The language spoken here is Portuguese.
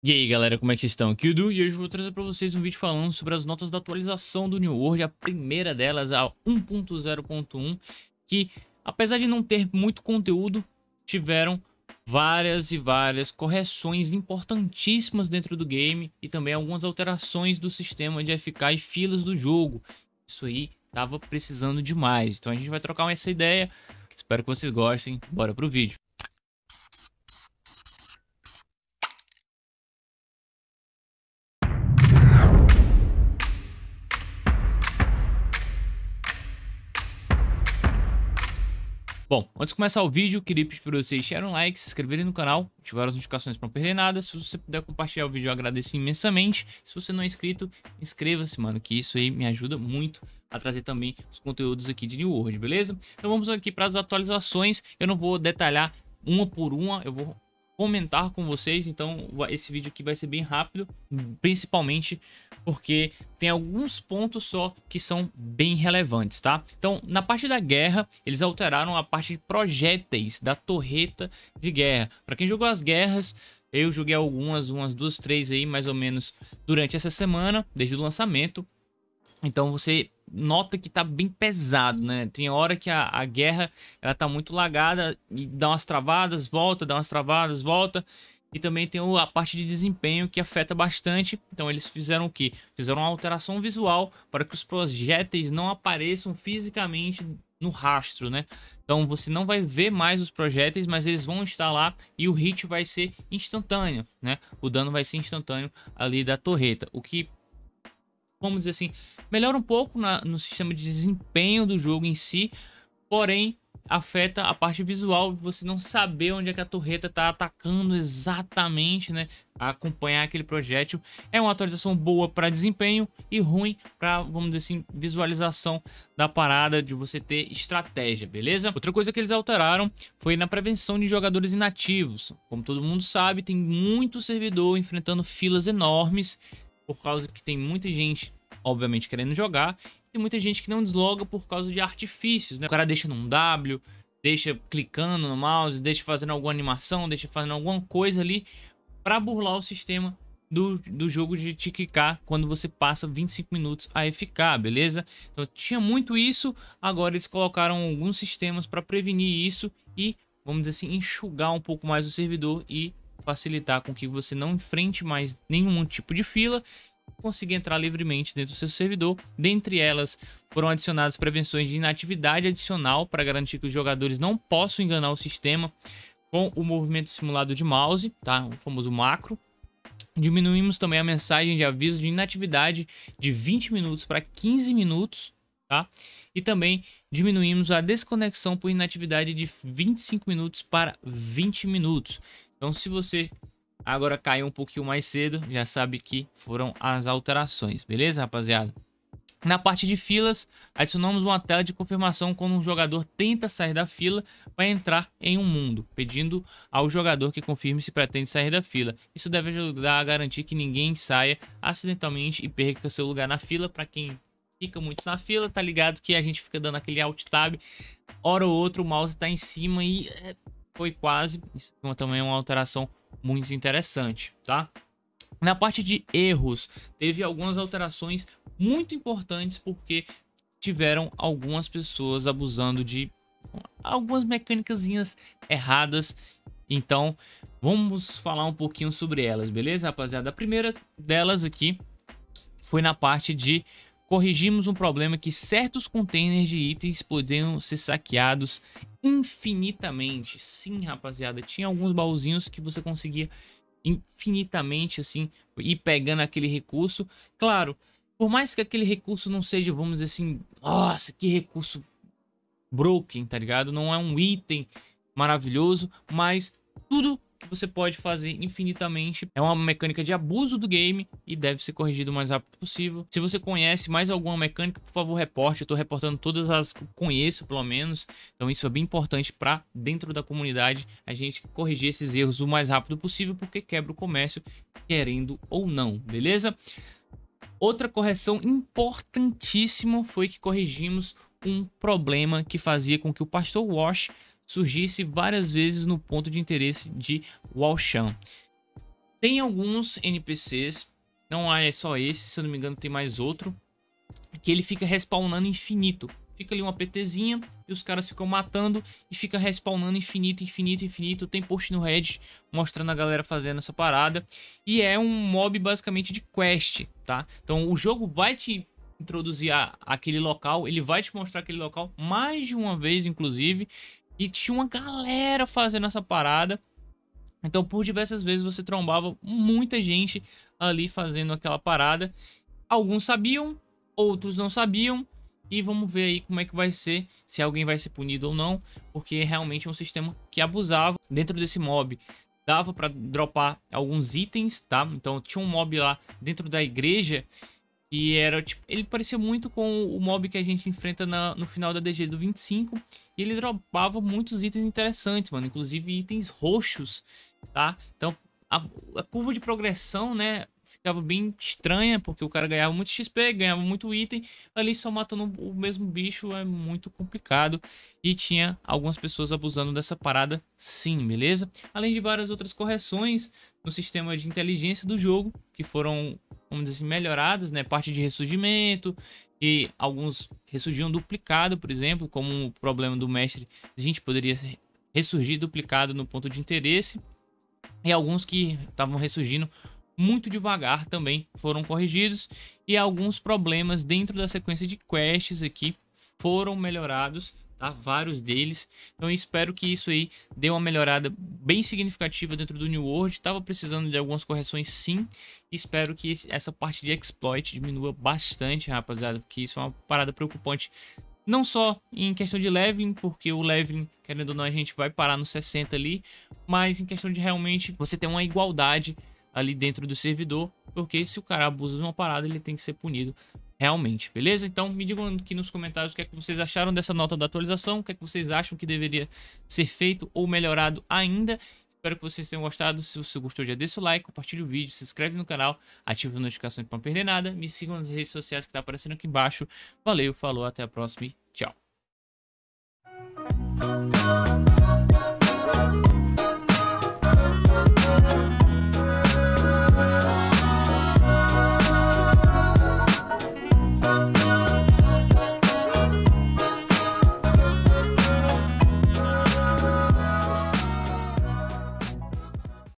E aí galera, como é que vocês estão? Aqui é o Du e hoje eu vou trazer para vocês um vídeo falando sobre as notas da atualização do New World, a primeira delas, a 1.0.1, que apesar de não ter muito conteúdo, tiveram várias e várias correções importantíssimas dentro do game e também algumas alterações do sistema de FK e filas do jogo. Isso aí tava precisando demais, então a gente vai trocar essa ideia, espero que vocês gostem, bora pro vídeo. Bom, antes de começar o vídeo, queria pedir para vocês deixarem um like, se inscreverem no canal, ativar as notificações para não perder nada. Se você puder compartilhar o vídeo, eu agradeço imensamente. Se você não é inscrito, inscreva-se, mano, que isso aí me ajuda muito a trazer também os conteúdos aqui de New World, beleza? Então vamos aqui para as atualizações. Eu não vou detalhar uma por uma, eu vou comentar com vocês. Então esse vídeo aqui vai ser bem rápido, principalmente porque tem alguns pontos só que são bem relevantes, tá? Então, na parte da guerra, eles alteraram a parte de projéteis da torreta de guerra. Para quem jogou as guerras, eu joguei algumas, umas duas, três aí, mais ou menos, durante essa semana, desde o lançamento. Então você nota que tá bem pesado, né? Tem hora que a, a guerra ela tá muito lagada e dá umas travadas, volta, dá umas travadas, volta. E também tem a parte de desempenho que afeta bastante. Então eles fizeram o que? Fizeram uma alteração visual para que os projéteis não apareçam fisicamente no rastro, né? Então você não vai ver mais os projéteis, mas eles vão estar lá e o hit vai ser instantâneo, né? O dano vai ser instantâneo ali da torreta, o que vamos dizer assim, melhora um pouco na, no sistema de desempenho do jogo em si, porém afeta a parte visual, você não saber onde é que a torreta está atacando exatamente, né? Acompanhar aquele projétil. É uma atualização boa para desempenho e ruim para, vamos dizer assim, visualização da parada, de você ter estratégia, beleza? Outra coisa que eles alteraram foi na prevenção de jogadores inativos. Como todo mundo sabe, tem muito servidor enfrentando filas enormes por causa que tem muita gente, obviamente, querendo jogar, tem muita gente que não desloga por causa de artifícios, né? O cara deixa num W, deixa clicando no mouse, deixa fazendo alguma animação, deixa fazendo alguma coisa ali para burlar o sistema do, do jogo de te clicar quando você passa 25 minutos a FK, beleza? Então tinha muito isso, agora eles colocaram alguns sistemas para prevenir isso e, vamos dizer assim, enxugar um pouco mais o servidor e facilitar com que você não enfrente mais nenhum tipo de fila conseguir entrar livremente dentro do seu servidor. Dentre elas, foram adicionadas prevenções de inatividade adicional para garantir que os jogadores não possam enganar o sistema com o movimento simulado de mouse, tá? o famoso macro. Diminuímos também a mensagem de aviso de inatividade de 20 minutos para 15 minutos, tá? E também diminuímos a desconexão por inatividade de 25 minutos para 20 minutos. Então se você agora caiu um pouquinho mais cedo, já sabe que foram as alterações, beleza rapaziada? Na parte de filas, adicionamos uma tela de confirmação quando um jogador tenta sair da fila para entrar em um mundo, pedindo ao jogador que confirme se pretende sair da fila. Isso deve ajudar a garantir que ninguém saia acidentalmente e perca seu lugar na fila. Para quem fica muito na fila, tá ligado que a gente fica dando aquele alt tab, hora ou outra o mouse tá em cima e é, foi quase. Isso é também é uma alteração muito interessante, tá? Na parte de erros, teve algumas alterações muito importantes porque tiveram algumas pessoas abusando de algumas mecânicas erradas. Então, vamos falar um pouquinho sobre elas, beleza, rapaziada? A primeira delas aqui foi na parte de corrigimos um problema que certos containers de itens podiam ser saqueados infinitamente. Sim, rapaziada, tinha alguns baúzinhos que você conseguia infinitamente assim ir pegando aquele recurso. Claro, por mais que aquele recurso não seja, vamos dizer assim, nossa, que recurso broken, tá ligado? Não é um item maravilhoso, mas tudo que você pode fazer infinitamente. É uma mecânica de abuso do game e deve ser corrigido o mais rápido possível. Se você conhece mais alguma mecânica, por favor, reporte. Eu tô reportando todas as que conheço, pelo menos. Então isso é bem importante para dentro da comunidade a gente corrigir esses erros o mais rápido possível, porque quebra o comércio, querendo ou não, beleza? Outra correção importantíssima foi que corrigimos um problema que fazia com que o Pastor Wash surgisse várias vezes no ponto de interesse de Walshan. Tem alguns NPCs, não é só esse, se eu não me engano tem mais outro, que ele fica respawnando infinito. Fica ali uma PTzinha e os caras ficam matando e fica respawnando infinito, infinito, infinito. Tem post no Reddit mostrando a galera fazendo essa parada. E é um mob basicamente de quest, tá? Então o jogo vai te introduzir aquele local, ele vai te mostrar aquele local mais de uma vez, inclusive. E tinha uma galera fazendo essa parada. Então, por diversas vezes você trombava muita gente ali fazendo aquela parada. Alguns sabiam, outros não sabiam. E vamos ver aí como é que vai ser, se alguém vai ser punido ou não, porque realmente é um sistema que abusava dentro desse mob. Dava para dropar alguns itens, tá? Então tinha um mob lá dentro da igreja e era tipo. Ele parecia muito com o mob que a gente enfrenta na, no final da DG do 25. E ele dropava muitos itens interessantes, mano. Inclusive itens roxos, tá? Então a, a curva de progressão, né? Ficava bem estranha, porque o cara ganhava muito XP, ganhava muito item. Ali só matando o mesmo bicho é muito complicado. E tinha algumas pessoas abusando dessa parada, sim, beleza? Além de várias outras correções no sistema de inteligência do jogo, que foram vamos dizer assim, melhoradas, né? Parte de ressurgimento, e alguns ressurgiam duplicado, por exemplo, como o problema do mestre, a gente poderia ressurgir duplicado no ponto de interesse. E alguns que estavam ressurgindo muito devagar também foram corrigidos. E alguns problemas dentro da sequência de quests aqui foram melhorados tá? Vários deles. Então espero que isso aí dê uma melhorada bem significativa dentro do New World. Tava precisando de algumas correções sim. Espero que essa parte de exploit diminua bastante, rapaziada, porque isso é uma parada preocupante. Não só em questão de leveling, porque o leveling, querendo ou não, a gente vai parar no 60 ali, mas em questão de realmente você ter uma igualdade ali dentro do servidor, porque se o cara abusa de uma parada, ele tem que ser punido realmente, beleza? Então me digam aqui nos comentários o que é que vocês acharam dessa nota da atualização, o que é que vocês acham que deveria ser feito ou melhorado ainda. Espero que vocês tenham gostado. Se você gostou, já deixa o like, compartilha o vídeo, se inscreve no canal, ativa as notificações para não perder nada. Me sigam nas redes sociais que tá aparecendo aqui embaixo. Valeu, falou, até a próxima e tchau.